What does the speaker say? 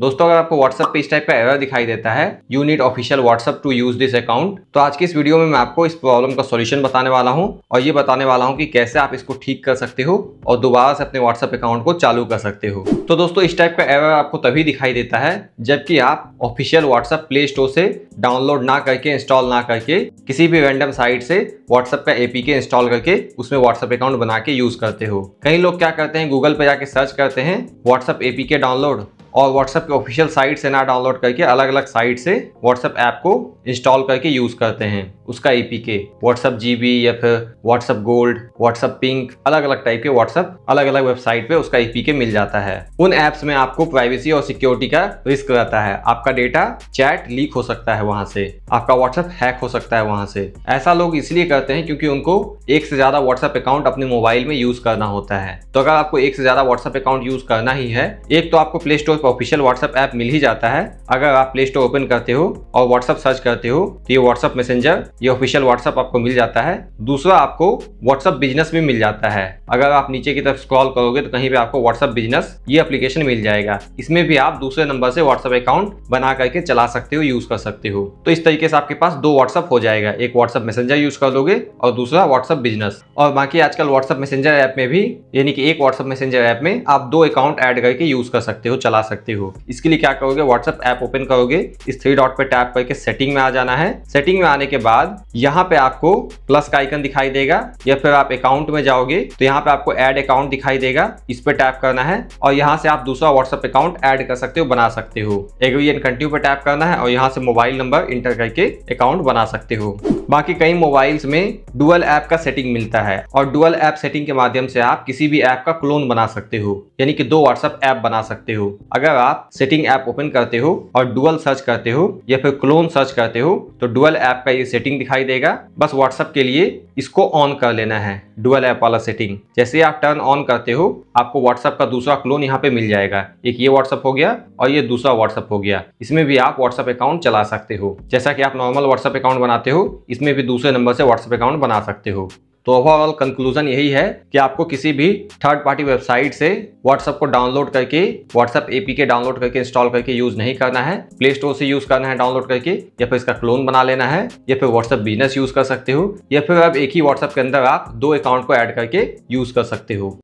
दोस्तों अगर आपको WhatsApp पे इस टाइप का एरर दिखाई देता है you need official WhatsApp to use this account तो आज की इस वीडियो में मैं आपको इस प्रॉब्लम का सॉल्यूशन बताने वाला हूं और ये बताने वाला हूं कि कैसे आप इसको ठीक कर सकते हो और दोबारा से अपने WhatsApp अकाउंट को चालू कर सकते हो तो दोस्तों इस टाइप का एरर आपको तभी दिखाई देता है जबकि आप ऑफिशियल व्हाट्सएप प्ले स्टोर से डाउनलोड ना करके इंस्टॉल ना करके किसी भी रैंडम साइट से व्हाट्सएप का एपीके इंस्टॉल करके उसमें व्हाट्सएप अकाउंट बना के यूज करते हो कई लोग क्या करते हैं गूगल पर जाके सर्च करते हैं व्हाट्सएप एपीके डाउनलोड और व्हाट्सएप के ऑफिशियल साइट से ना डाउनलोड करके अलग अलग साइट से व्हाट्सएप ऐप को इंस्टॉल करके यूज करते हैं उसका के व्हाट्सअप जीबी या फिर व्हाट्सअप गोल्ड व्हाट्सअप पिंक अलग अलग टाइप के व्हाट्सअप अलग अलग वेबसाइट पे उसका के e मिल जाता है उन एप्स में आपको प्राइवेसी और सिक्योरिटी का रिस्क रहता है आपका डेटा चैट लीक हो सकता है वहां से आपका व्हाट्सअप हैक हो सकता है वहां से ऐसा लोग इसलिए करते हैं क्योंकि उनको एक से ज्यादा व्हाट्सअप अकाउंट अपने मोबाइल में यूज करना होता है तो अगर आपको एक से ज्यादा व्हाट्सअप अकाउंट यूज करना ही है एक तो आपको प्ले स्टोर पर ऑफिशियल व्हाट्सअप ऐप मिल ही जाता है अगर आप प्ले स्टोर ओपन करते हो और व्हाट्सअप सर्च कर करते हो तो ये व्हाट्सअप मैसेंजर ये ऑफिशियल व्हाट्सअप आपको मिल जाता है दूसरा आपको व्हाट्सअप बिजनेस में मिल जाता है अगर आप नीचे की तरफ स्क्रॉल करोगे तो कहीं पे आपको व्हाट्सअप बिजनेस ये अप्लीकेशन मिल जाएगा इसमें भी आप दूसरे नंबर से व्हाट्सअप अकाउंट बना करके चला सकते हो यूज कर सकते हो तो इस तरीके से आपके पास दो व्हाट्सअप हो जाएगा एक व्हाट्सअप मैसेंजर यूज कर लोगे और दूसरा व्हाट्सअप बिजनेस और बाकी आजकल व्हाट्सअप मैसेंजर ऐप में भी यानी कि एक व्हाट्सअप मैसेंजर ऐप में आप दो अकाउंट ऐड करके यूज कर सकते हो चला सकते हो इसके लिए क्या करोगे व्हाट्सअप ऐप ओपन करोगे इस थ्री डॉट पर टैप करके सेटिंग में में आ जाना है सेटिंग में आने के बाद यहाँ पे आपको प्लस का आइकन दिखाई देगा या फिर आप अकाउंट में जाओगे तो यहाँ पे आपको एड अकाउंट दिखाई देगा इस पर टैप करना है और यहाँ से आप दूसरा व्हाट्सअप अकाउंट एड कर सकते हो बना सकते हो एग्री एंड कंटिन्यू पर टैप करना है और यहाँ से मोबाइल नंबर इंटर करके अकाउंट बना सकते हो बाकी कई मोबाइल्स में डुअल ऐप का सेटिंग मिलता है और डुअल ऐप सेटिंग के माध्यम से आप किसी भी ऐप का क्लोन बना सकते हो यानी कि दो व्हाट्सएप ऐप बना सकते हो अगर आप सेटिंग ऐप ओपन करते हो और डुअल सर्च करते हो या फिर क्लोन सर्च करते चाहते हो तो डुअल ऐप का ये सेटिंग दिखाई देगा बस व्हाट्सएप के लिए इसको ऑन कर लेना है डुअल ऐप वाला सेटिंग जैसे आप टर्न ऑन करते हो आपको व्हाट्सएप का दूसरा क्लोन यहाँ पे मिल जाएगा एक ये व्हाट्सएप हो गया और ये दूसरा व्हाट्सएप हो गया इसमें भी आप व्हाट्सएप अकाउंट चला सकते हो जैसा कि आप नॉर्मल व्हाट्सएप अकाउंट बनाते हो इसमें भी दूसरे नंबर से व्हाट्सएप अकाउंट बना सकते हो तो ओवरऑल कंक्लूजन यही है कि आपको किसी भी थर्ड पार्टी वेबसाइट से व्हाट्सएप को डाउनलोड करके व्हाट्सएप के डाउनलोड करके इंस्टॉल करके यूज नहीं करना है प्ले स्टोर से यूज करना है डाउनलोड करके या फिर इसका क्लोन बना लेना है या फिर व्हाट्सएप बिजनेस यूज कर सकते हो या फिर आप एक ही व्हाट्सएप के अंदर आप दो अकाउंट को एड करके यूज कर सकते हो